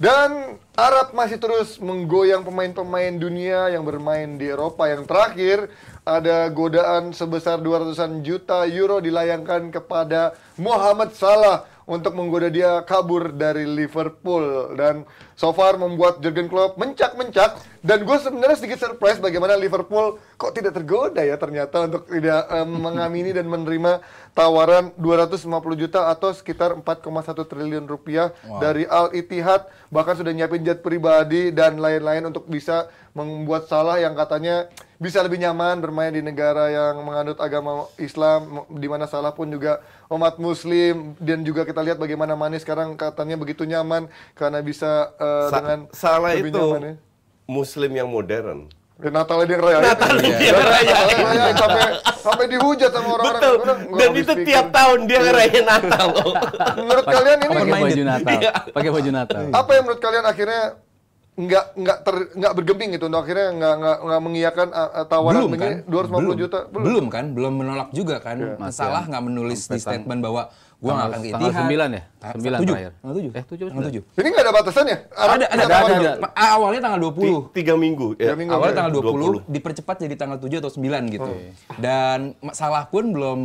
Dan Arab masih terus menggoyang pemain-pemain dunia yang bermain di Eropa. Yang terakhir, ada godaan sebesar 200-an juta euro dilayangkan kepada Mohamed Salah untuk menggoda dia kabur dari Liverpool. Dan so far membuat Jurgen Klopp mencak-mencak. Dan gue sebenarnya sedikit surprise bagaimana Liverpool kok tidak tergoda ya ternyata untuk tidak um, mengamini dan menerima tawaran 250 juta atau sekitar 4,1 triliun rupiah wow. dari Al Ittihad bahkan sudah nyiapin jet pribadi dan lain-lain untuk bisa membuat salah yang katanya bisa lebih nyaman bermain di negara yang menganut agama Islam di mana salah pun juga umat muslim dan juga kita lihat bagaimana Manis sekarang katanya begitu nyaman karena bisa uh, Sa dengan salah lebih itu nyaman, ya. muslim yang modern Natal dia ngerayain. Natal dia ngerayain. Sampai sampai dihujat sama orang-orang. Betul. Orang, Dan itu speaker. tiap tahun dia iya. ngerayain Natal loh. menurut Pake, kalian ini pakai baju Natal. Iya. Pakai baju Natal. Apa yang menurut kalian akhirnya nggak nggak ter nggak bergeming gitu untuk akhirnya nggak nggak nggak mengiyakan uh, tawaran belum, kan? 250 belum. juta belum. belum kan belum menolak juga kan yeah. masalah nggak menulis Sampai di statement bahwa Gue gak akan ke Itihad. Tanggal 9 ya? Sembilan terakhir. Tanggal 7. Eh, 7. Tanggal 7. Ini gak ada batasan ya? Ada, ada, ada, ada, ada. Awalnya tanggal 20. Tiga minggu. Ya. minggu Awalnya tanggal 20, 20, dipercepat jadi tanggal 7 atau 9 gitu. Hmm. Dan salah pun belum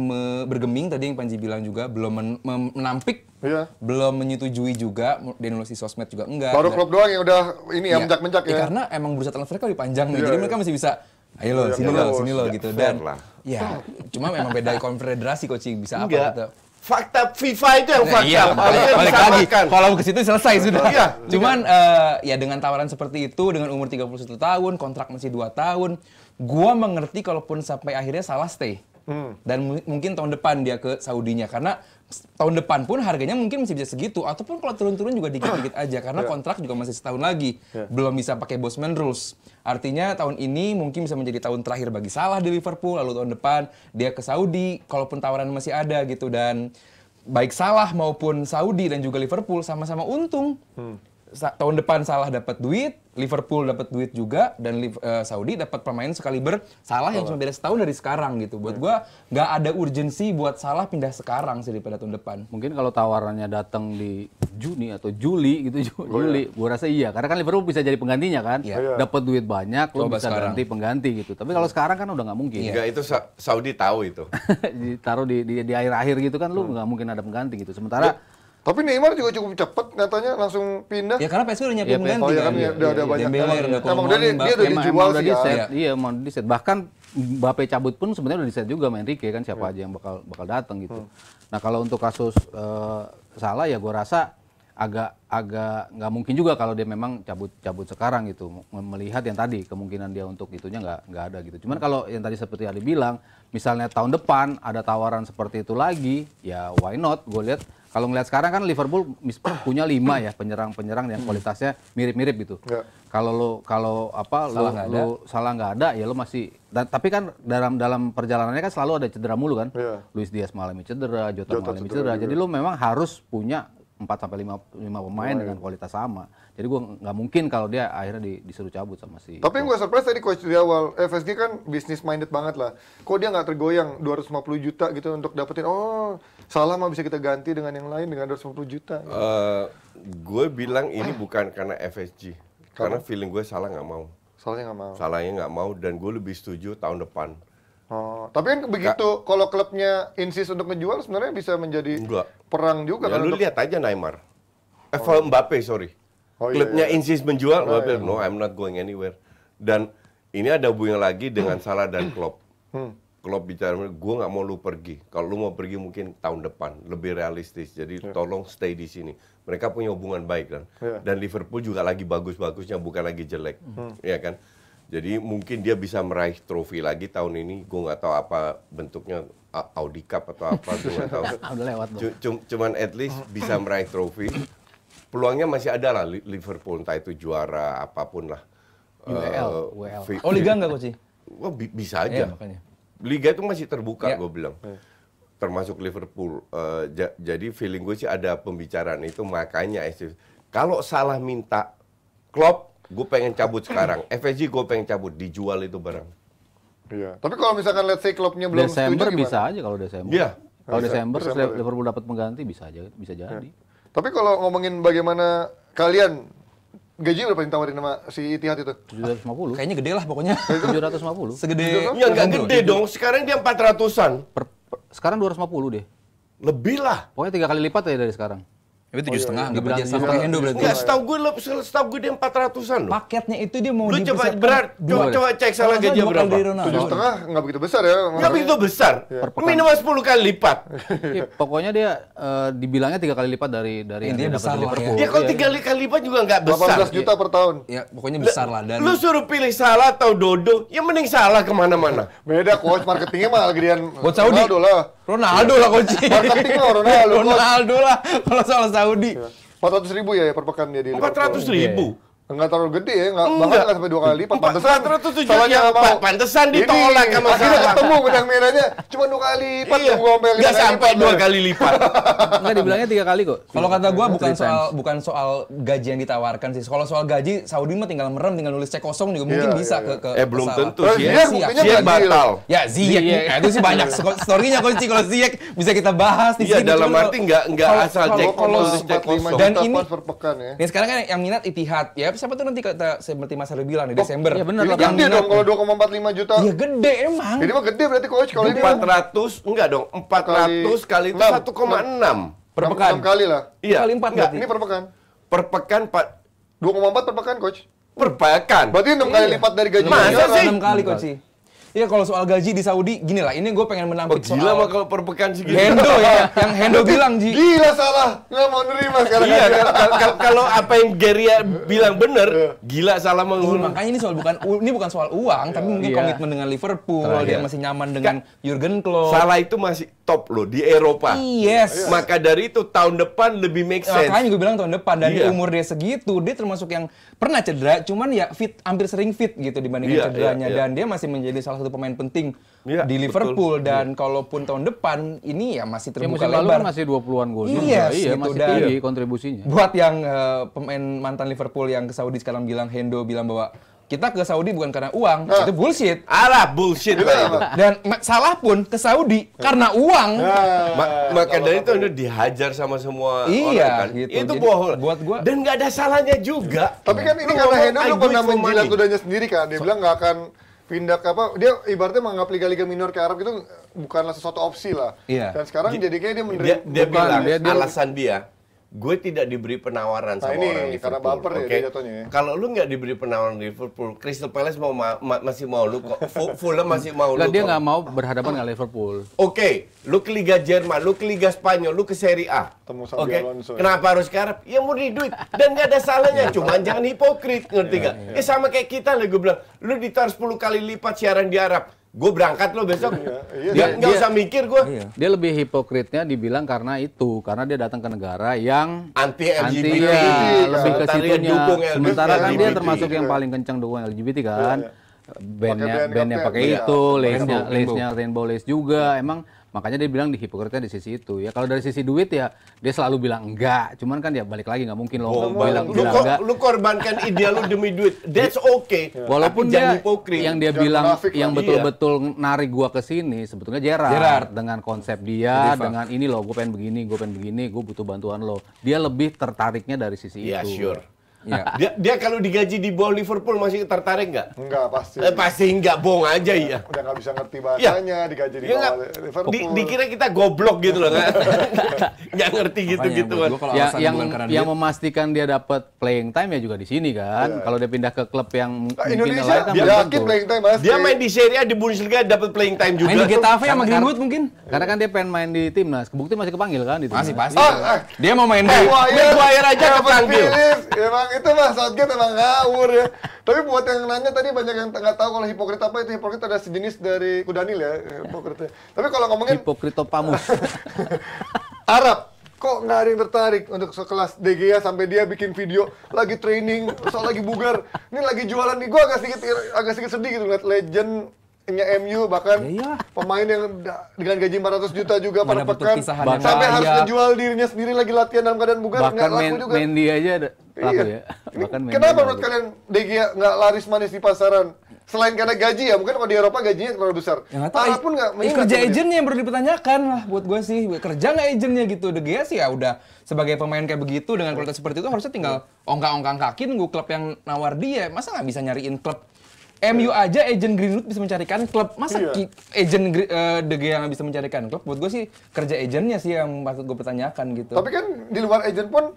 bergeming, tadi yang Panji bilang juga, belum menampik Iya. Belum menyetujui juga, denunsi sosmed juga enggak. Baru klub doang yang udah ini ya, iya. menjak-menjak ya. ya. Karena emang berusaha transfer mereka lebih panjang nih, iya, jadi iya. mereka masih bisa ayo lo, sini lo, sini lo gitu. Dan ya, cuma memang beda konfederasi coaching bisa apa gitu fakta FIFA itu yang nah, fakta. Iya, balik, balik lagi. Kalau ke situ selesai sudah. Iya, Cuman uh, ya dengan tawaran seperti itu dengan umur 31 tahun, kontrak masih 2 tahun, gua mengerti kalaupun sampai akhirnya salah stay. Hmm. Dan mungkin tahun depan dia ke Saudinya karena tahun depan pun harganya mungkin masih bisa segitu ataupun kalau turun-turun juga dikit-dikit aja karena yeah. kontrak juga masih setahun lagi. Yeah. Belum bisa pakai Bosman rules. Artinya tahun ini mungkin bisa menjadi tahun terakhir bagi Salah di Liverpool lalu tahun depan dia ke Saudi kalaupun tawaran masih ada gitu dan baik Salah maupun Saudi dan juga Liverpool sama-sama untung. Hmm. Sa tahun depan Salah dapat duit, Liverpool dapat duit juga dan uh, Saudi dapat pemain sekaliber Salah yang cuma beda setahun dari sekarang gitu. Buat gua nggak ada urgensi buat Salah pindah sekarang sih daripada tahun depan. Mungkin kalau tawarannya datang di Juni atau Juli gitu oh, Juli, iya. gua rasa iya karena kan Liverpool bisa jadi penggantinya kan. Iya. iya. Dapat duit banyak lo bisa sekarang. ganti pengganti gitu. Tapi kalau iya. sekarang kan udah nggak mungkin. Iya. ya. itu Sa Saudi tahu itu. Ditaruh di, di akhir-akhir gitu kan lu hmm. nggak hmm. mungkin ada pengganti gitu. Sementara ya. Tapi Neymar juga cukup cepat katanya langsung pindah. Ya karena PSG udah nyiapin ya, ganti. Oh ya, kan, ya, udah ada iya, iya, banyak. Dembele udah ngomong. Dia, dia udah dijual sih ya. Iya, mau di set. Bahkan Mbappe cabut pun sebenarnya udah di set juga main Rike kan siapa iya. aja yang bakal bakal datang gitu. Hmm. Nah, kalau untuk kasus eh, salah ya gue rasa agak agak nggak mungkin juga kalau dia memang cabut cabut sekarang gitu melihat yang tadi kemungkinan dia untuk itunya nggak nggak ada gitu cuman kalau yang tadi seperti Ali bilang misalnya tahun depan ada tawaran seperti itu lagi ya why not gue lihat kalau ngelihat sekarang kan Liverpool punya lima ya penyerang-penyerang yang kualitasnya mirip-mirip gitu. Ya. Kalau lo kalau apa salah lo, lo salah nggak ada ya lo masih. Dan, tapi kan dalam dalam perjalanannya kan selalu ada cedera mulu kan. Ya. Luis Diaz mengalami cedera, Jota, Jota mengalami cedera. cedera. Jadi lo memang harus punya 4 sampai 5, 5 pemain oh, dengan kualitas sama. Jadi gue nggak mungkin kalau dia akhirnya di, disuruh cabut sama si Tapi gue surprise tadi coach di awal, eh, FSG kan bisnis minded banget lah. Kok dia nggak tergoyang 250 juta gitu untuk dapetin oh, salah mah bisa kita ganti dengan yang lain dengan 250 juta. Gitu. Uh, eh, gue bilang ini bukan karena FSG. Karena feeling gue salah nggak mau. Salahnya nggak mau. Salahnya nggak mau dan gue lebih setuju tahun depan tapi kan begitu kalau klubnya insis untuk menjual sebenarnya bisa menjadi Enggak. perang juga ya, kan Lu untuk... lihat aja Neymar. Oh, eh, oh. Mbappe, sorry. Oh, iya, klubnya iya, iya. menjual, nah, Mbappe, iya. no I'm not going anywhere. Dan ini ada hubungan lagi dengan hmm. Salah dan Klopp. Hmm. Klopp bicara, gue nggak mau lu pergi. Kalau lu mau pergi mungkin tahun depan, lebih realistis. Jadi yeah. tolong stay di sini. Mereka punya hubungan baik kan. Yeah. Dan Liverpool juga lagi bagus-bagusnya, bukan lagi jelek, hmm. ya kan. Jadi mungkin dia bisa meraih trofi lagi tahun ini. Gue nggak tahu apa bentuknya Audi Cup atau apa, gue nggak tahu. lewat cuman at least bisa meraih trofi. Peluangnya masih ada lah Liverpool entah itu juara apapun lah. Eh, UEL, uh, UEL. Oh Liga nggak sih? Wah oh, bi bisa iya, aja. Yeah, Liga itu masih terbuka yeah. gue bilang. Iya. Termasuk Liverpool. Uh, jadi feeling gue sih ada pembicaraan itu makanya eh, kalau salah minta Klopp, gue pengen cabut sekarang. FSG gue pengen cabut, dijual itu barang. Iya. Tapi kalau misalkan let's say Kloppnya belum Desember setuju, bisa aja kalau Desember. Iya. Kalau Desember, Desember ya. Liverpool dapat pengganti bisa aja, bisa iya. jadi. Ya. Tapi kalau ngomongin bagaimana kalian gaji berapa yang tawarin sama si Itihad itu? 750. Kayaknya gede lah pokoknya. 750. Segede. Ya enggak gede dong. Sekarang dia 400-an. Per, per, sekarang 250 deh. Lebih lah. Pokoknya tiga kali lipat ya dari sekarang. Tapi tujuh oh, iya, setengah iya. nggak berarti sama iya. kayak Hendo berarti. nggak setahu gue lo, setahu gue dia empat ratusan loh. Paketnya itu dia mau. Lu coba berat, coba, coba cek salah gaji berapa. Tujuh setengah nggak begitu besar ya. Nggak begitu besar. Minimal sepuluh kali lipat. Pokoknya dia eh, dibilangnya tiga kali lipat dari dari yang dia dapat Liverpool. Ya, ya kalau tiga kali lipat juga nggak besar. 18 juta per tahun. Ya pokoknya besar lah. Dan lu suruh pilih salah atau Dodo, ya mending salah kemana-mana. Beda coach marketingnya mah gedean. Buat Saudi. Ronaldo lah. Ronaldo lah coach. marketingnya lah Ronaldo. Ronaldo lah. Kalau salah Saudi. Iya. Empat ratus ribu ya, ya per pekan dia di 400 ribu. Iya, iya. Enggak terlalu gede ya, enggak, banget enggak sampai dua kali lipat. Pantesan terus tuh apa? Pantesan ditolak sama saya. Akhirnya ketemu pedang merahnya cuma dua kali lipat iya. sampai Enggak sampai dua kali lipat. enggak dibilangnya tiga kali kok. Kalau kata gua bukan soal bukan soal gaji yang ditawarkan sih. Kalau soal gaji Saudi mah tinggal merem, tinggal nulis cek kosong juga mungkin iya, bisa iya, ke iya. ke Eh belum tentu eh, sih. siak batal. Ya Ziyech nah, itu sih banyak storynya nya kunci kalau Ziyech bisa kita bahas di Iya dalam arti enggak enggak asal cek kosong. Dan ini Dan ya. sekarang kan yang minat Itihad ya tapi siapa tuh nanti kata seperti Mas Ari bilang di oh, Desember. Iya benar. Jadi gede dong kalau 2,45 juta. Iya gede emang. Jadi mah gede berarti coach kalau ini 400 enggak dong 400 kali, itu 1,6 per pekan. 6 kali lah. Iya. Kali 4 enggak, Ini per pekan. Per pekan 4 2,4 per pekan coach. Per pekan. Berarti 6 kali iya. lipat dari gaji. Masa sih? 6 kan? kali coach sih. Iya kalau soal gaji di Saudi, gini lah. Ini gue pengen menampik oh, gila soal. Gila kalau perpekan segini. Hendo ya, yang Hendo bilang Ji. Gila salah, nggak mau nerima sekarang. Iya, kalau apa yang Geria ya bilang bener, iya. gila salah mau iya, Makanya ini soal bukan ini bukan soal uang, tapi iya, mungkin iya. komitmen dengan Liverpool, nah, dia masih nyaman dengan Jurgen Klopp. Salah itu masih top loh di Eropa. Yes. Maka dari itu tahun depan lebih make sense. Makanya gue bilang tahun depan dan yeah. di umur dia segitu, dia termasuk yang pernah cedera, cuman ya fit hampir sering fit gitu dibandingkan yeah, cederanya yeah, yeah. dan dia masih menjadi salah satu satu pemain penting ya, di Liverpool betul. Iya. dan kalaupun tahun depan ini ya masih terbuka ya, musim lebar. Lalu kan masih 20-an gol. Iya, iya gitu. masih tinggi kontribusinya. Buat yang uh, pemain mantan Liverpool yang ke Saudi sekarang bilang Hendo bilang bahwa kita ke Saudi bukan karena uang, nah. itu bullshit. Alah, bullshit. Iya. Dan salah pun ke Saudi karena uang. Ah, ma maka dari itu udah dihajar sama semua iya, orang kan. Gitu. Itu bohong. Buat gua. Dan nggak ada salahnya juga. Tapi kan ini kalau karena Hendo pernah menjilat kudanya sendiri kan. Dia so, bilang nggak akan pindah ke apa dia ibaratnya menganggap liga-liga minor ke Arab itu bukanlah sesuatu opsi lah. Iya. Dan sekarang jadi kayak dia menerima dia, dia bilang dia, dia, alasan dia gue tidak diberi penawaran nah, sama ini orang Liverpool. Karena baper okay? ya Ya. Kalau lu nggak diberi penawaran Liverpool, Crystal Palace mau ma ma masih mau lu kok. Fulham masih mau lu. Nah, dia nggak mau berhadapan dengan Liverpool. Oke, okay. lu ke Liga Jerman, lu ke Liga Spanyol, lu ke Serie A. Temu sama okay? Alonso. Ya. Kenapa harus karep? Ya mau di duit dan nggak ada salahnya, iya. cuman jangan hipokrit, ngerti iya, nggak? Ya, ya. sama kayak kita lah gue bilang, lu ditaruh 10 kali lipat siaran di Arab gue berangkat lo besok. Iya, iya. Dia iya. nggak usah mikir gue. Iya. Dia lebih hipokritnya dibilang karena itu, karena dia datang ke negara yang anti LGBT, anti, ya, lebih ke situnya. Sementara kan dia termasuk yang paling kencang dukung LGBT kan. Bandnya, iya. bandnya pakai itu, lace-nya, lace-nya rainbow lace juga. Emang Makanya dia bilang di hipokritnya di sisi itu ya. Kalau dari sisi duit ya dia selalu bilang enggak. Cuman kan ya balik lagi nggak mungkin loh oh, bilang, lu, bilang enggak. Lu korbankan ideal lu demi duit. That's okay. Ya. Walaupun Tapi dia hipokrit. yang dia bilang yang iya. betul-betul iya. narik gua ke sini sebetulnya Gerard, Gerard dengan konsep dia Diva. dengan ini loh Gua pengen begini, gua pengen begini, Gua butuh bantuan lo. Dia lebih tertariknya dari sisi yeah, itu. sure. Ya. Dia, dia kalau digaji di bawah Liverpool masih tertarik nggak? Enggak, pasti. Eh, pasti nggak bohong aja ya. Udah nggak bisa ngerti iya. bahasanya ya. digaji di ya, bawah Liverpool. Di, dikira kita goblok gitu loh, kan? nggak ngerti gitu gitu kan. Ya, yang yang dia... memastikan dia dapat playing time ya juga di sini kan. Ya, Kalau dia pindah ke klub yang nah, mungkin Indonesia lain, kan dia yakin playing time pasti. Dia main di Serie A di Bundesliga dapat playing time juga. Main di Getafe sama Greenwood mungkin. Iya. Karena kan dia pengen main di timnas. Kebukti masih kepanggil kan di timnas. Masih pasti. Ah, ah. Dia mau main di. Maguire aja kepanggil. Ya, itu mah Southgate emang ngawur ya. Tapi buat yang nanya tadi banyak yang nggak tahu kalau hipokrit apa itu hipokrit ada sejenis dari kudanil ya hipokritnya. Tapi kalau ngomongin hipokritopamus Arab kok nggak ada yang tertarik untuk sekelas ya sampai dia bikin video lagi training soal lagi bugar ini lagi jualan nih, gua agak sedikit agak sedikit sedih gitu ngeliat legend nya MU bahkan ya pemain yang dengan gaji 400 juta juga pada pekan sampai harus menjual dirinya sendiri lagi latihan dalam keadaan bukan nggak laku main, juga. Mendy aja ada laku iya. ya. Bahkan Ini, kenapa menurut kalian De ya nggak laris manis di pasaran? Selain karena gaji ya, mungkin kalau di Eropa gajinya terlalu besar. Ya, pun nggak eh, kerja agentnya yang perlu dipertanyakan lah buat gue sih. Kerja nggak agentnya gitu. De sih ya udah sebagai pemain kayak begitu dengan kualitas seperti itu harusnya tinggal iya. ongkang-ongkang kaki nunggu klub yang nawar dia. Masa nggak bisa nyariin klub MU aja agent Greenwood bisa mencarikan klub. Masa iya. agent uh, eh, De Gea bisa mencarikan klub? Buat gue sih kerja agentnya sih yang maksud gue pertanyakan gitu. Tapi kan di luar agent pun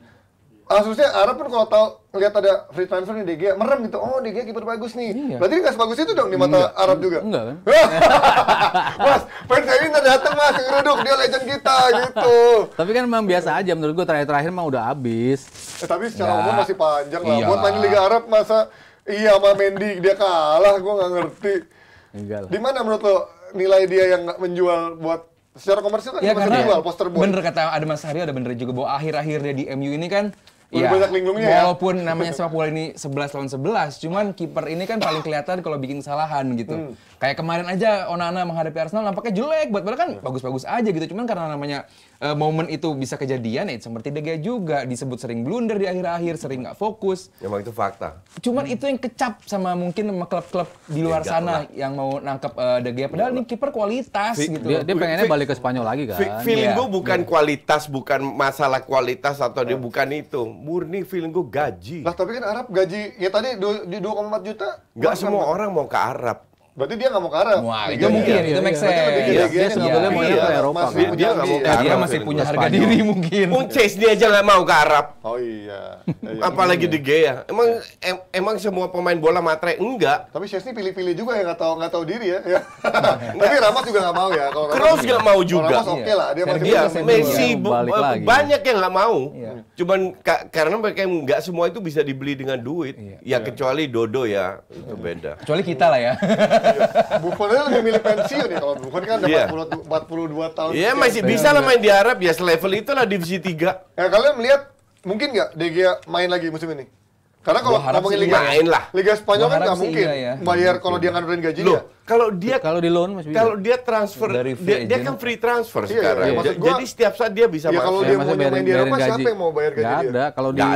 eh, Asusnya Arab pun kalau tahu lihat ada free transfer nih DG merem gitu. Oh, DG keeper bagus nih. Iya. Berarti nggak sebagus itu dong di mata enggak. Arab juga. Enggak kan? mas, fans ini datang Mas ngeruduk dia legend kita gitu. Tapi kan memang biasa aja menurut gue terakhir-terakhir mah udah abis. Eh, tapi secara ya. umum masih panjang lah. Iya. Buat main Liga Arab masa Iya sama Mendy dia kalah, gue nggak ngerti. Enggak lah. Di menurut lo nilai dia yang nggak menjual buat secara komersial kan ya, masih jual poster boy. Bener kata ada Mas Hari, ada bener juga bahwa akhir-akhir dia di MU ini kan iya, Ya, banyak lingkungnya walaupun ya. namanya sepak bola ini 11 lawan 11, cuman kiper ini kan paling kelihatan kalau bikin kesalahan gitu. Hmm. Kayak kemarin aja Onana menghadapi Arsenal nampaknya jelek buat padahal kan bagus-bagus aja gitu, cuman karena namanya uh, momen itu bisa kejadian, ya seperti Dega juga disebut sering blunder di akhir-akhir, sering nggak fokus. Memang itu fakta. Cuman hmm. itu yang kecap sama mungkin sama klub-klub di luar ya, sana enggak. yang mau nangkep uh, eh, Dega. Padahal ini iya. kiper kualitas gitu. Dia, dia pengennya balik ke Spanyol lagi kan. feeling yeah. gue bukan yeah. kualitas, bukan masalah kualitas atau dia iya. bukan itu. Murni feeling gue gaji. Lah tapi kan Arab gaji ya tadi di 2,4 juta. Gak semua orang mau ke Arab. Berarti dia nggak mau ke Arab. Wah, itu mungkin, itu make sense. Iya, dia sebetulnya mau ke Eropa Dia nggak mau ke Arab. Dia masih punya harga diri mungkin. Unces dia aja nggak mau ke Arab. Oh iya. iya, iya Apalagi di Gea. Emang emang semua pemain bola matre enggak. Tapi ini pilih-pilih juga ya nggak tahu nggak tahu diri ya. ya. Nah, Tapi Ramos juga nggak mau ya. Kroos nggak mau juga. Ramos oke lah dia masih dia Messi eh, banyak yang nggak mau. Cuman karena mereka nggak semua itu bisa dibeli dengan duit. Ya kecuali Dodo ya itu beda. Kecuali kita lah ya. Buffon itu lebih milih pensiun ya kalau Buffon kan udah yeah. 40, 42 tahun. Iya, yeah, masih bisa lah main di Arab ya, selevel lah divisi 3. Ya kalian melihat mungkin nggak De Gea main lagi musim ini? Karena kalau ngomongin liga main lah. Liga Spanyol kan nggak mungkin iya ya. bayar kalau dia ngandelin gajinya. Loh, kalau dia kalau di loan masih Kalau dia transfer Dari dia, dia kan free transfer iya, iya sekarang. Iya, iya. Gua, Jadi setiap saat dia bisa ya, kalau dia iya, mau main di Eropa siapa yang mau bayar gaji dia? Gak ada. Kalau di,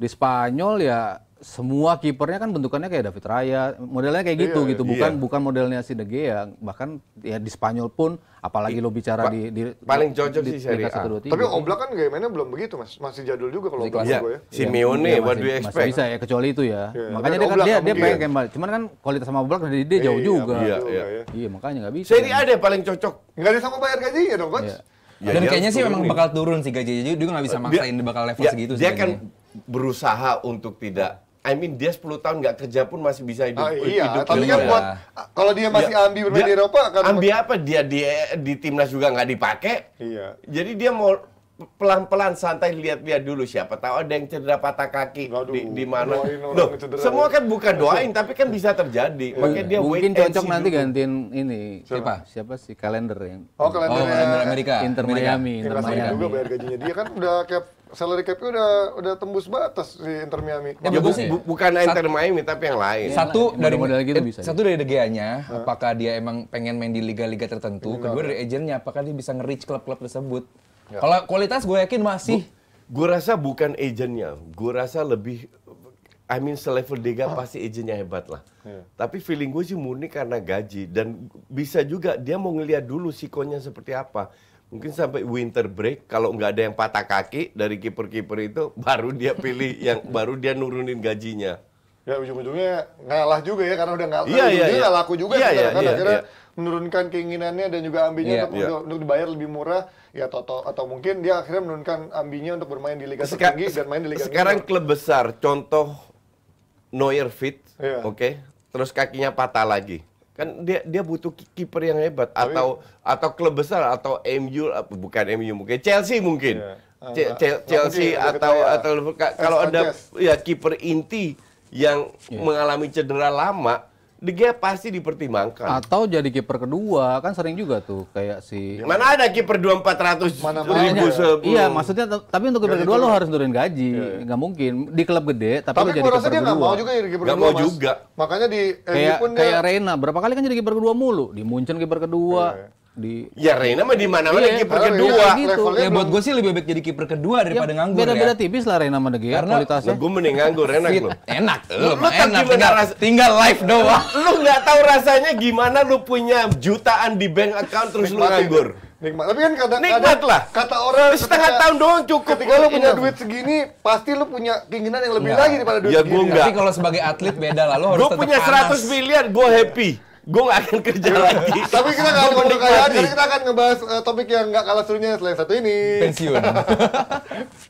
di Spanyol ya semua kipernya kan bentukannya kayak David Raya, modelnya kayak gitu iya, gitu, iya. bukan iya. bukan modelnya si De Gea, bahkan ya di Spanyol pun apalagi I, lo bicara pa, di, di paling cocok di, sih seri A. Tapi Oblak kan gaya mainnya belum begitu Mas, masih jadul juga kalau Oblak ya, gue ya. Iya. Simeone, ya, what do expect? bisa ya kecuali itu ya. Yeah, makanya dia kan dia dia pengen kembali. Cuman kan kualitas sama Oblak dari dia iya, jauh juga. Iya, iya. Ya. Iya, makanya nggak bisa. Seri A deh paling cocok. Nggak ada sama bayar gajinya dong, Coach. Ya, Dan kayaknya sih memang bakal turun sih gajinya. Jadi dia nggak bisa maksain bakal level segitu sih. Dia kan berusaha untuk tidak I mean dia 10 tahun nggak kerja pun masih bisa hidup. Ah, iya, hidup tapi kan buat ah, kalau dia masih ya, ambil bermain di Eropa kan apa dia di di timnas juga nggak dipakai. Iya. Jadi dia mau pelan-pelan santai lihat-lihat dulu siapa tahu ada yang cedera patah kaki Aduh, di, di mana. Loh, semua ya. kan bukan doain tapi kan bisa terjadi. Iya. Makanya dia mungkin cocok nanti dulu. gantiin ini siapa? Siapa sih kalender yang Oh, kalender oh, ya. Amerika. Inter Miami, Inter Miami. juga bayar gajinya dia kan udah kayak salary cap udah udah tembus batas di Inter Miami. Ya, sih. Bu, bukan satu, Inter Miami tapi yang lain. Satu ya, dari modal gitu bisa. Satu dari dga nya huh? apakah dia emang pengen main di liga-liga tertentu? Ini Kedua dari agennya, apakah dia bisa nge-reach klub-klub tersebut? Ya. Kalau kualitas gue yakin masih. Gue rasa bukan agennya. gue rasa lebih I mean selevel Dega oh. pasti agennya hebat lah. Yeah. Tapi feeling gue sih murni karena gaji dan bisa juga dia mau ngeliat dulu sikonya seperti apa mungkin sampai winter break kalau nggak ada yang patah kaki dari kiper-kiper itu baru dia pilih yang baru dia nurunin gajinya ya ujung-ujungnya ngalah juga ya karena udah nggak iya, iya, iya. laku juga iya, iya, karena iya, akhirnya iya. menurunkan keinginannya dan juga ambinya iya, untuk, iya. untuk dibayar lebih murah ya toto atau mungkin dia akhirnya menurunkan ambinya untuk bermain di liga Seka tertinggi dan main di liga sekarang klub besar contoh Neuer fit iya. oke okay? terus kakinya patah lagi kan dia dia butuh kiper yang hebat Tapi, atau atau klub besar atau MU bukan MU mungkin Chelsea mungkin iya. Uh, Chelsea, Chelsea atau ya. atau kalau ada ya kiper inti yang yeah. mengalami cedera lama De Gea pasti dipertimbangkan. Atau jadi kiper kedua, kan sering juga tuh kayak si Mana ada kiper 2400 mana ribu iya, sebulan? Iya, maksudnya tapi untuk kiper kedua lo harus nurunin gaji. Enggak iya, iya. ya. mungkin di klub gede tapi, tapi lo jadi kiper kedua. Tapi mau juga jadi kiper kedua. Enggak mau juga. Makanya di eh, kayak, pun kayak Reina, berapa kali kan jadi kiper kedua mulu. Di Munchen kiper kedua. Ya di ya Reina mah di mana mana iya, kiper kedua gitu. ya buat gue sih lebih baik jadi kiper kedua ya, daripada ya, nganggur beda -beda ya. tipis lah Reina mah ya, karena kualitasnya gue mending nganggur enak lo enak eh, lo lu, enak tinggal, tinggal live doang lu nggak tahu rasanya gimana lu punya jutaan di bank account terus lu nganggur Nikmat. Tapi kan kata Nikmat lah. kata orang setengah tahun doang cukup. Ketika lu punya iya. duit segini, pasti lu punya keinginan yang lebih enggak. Iya. lagi daripada duit ya, segini. Tapi kalau sebagai atlet beda lah, lu harus tetap punya 100 miliar, gue happy gue gak akan kerja iya. lagi. Tapi kita gak mau kekayaan, kita akan ngebahas eh, topik yang gak kalah serunya selain satu ini. Pensiun.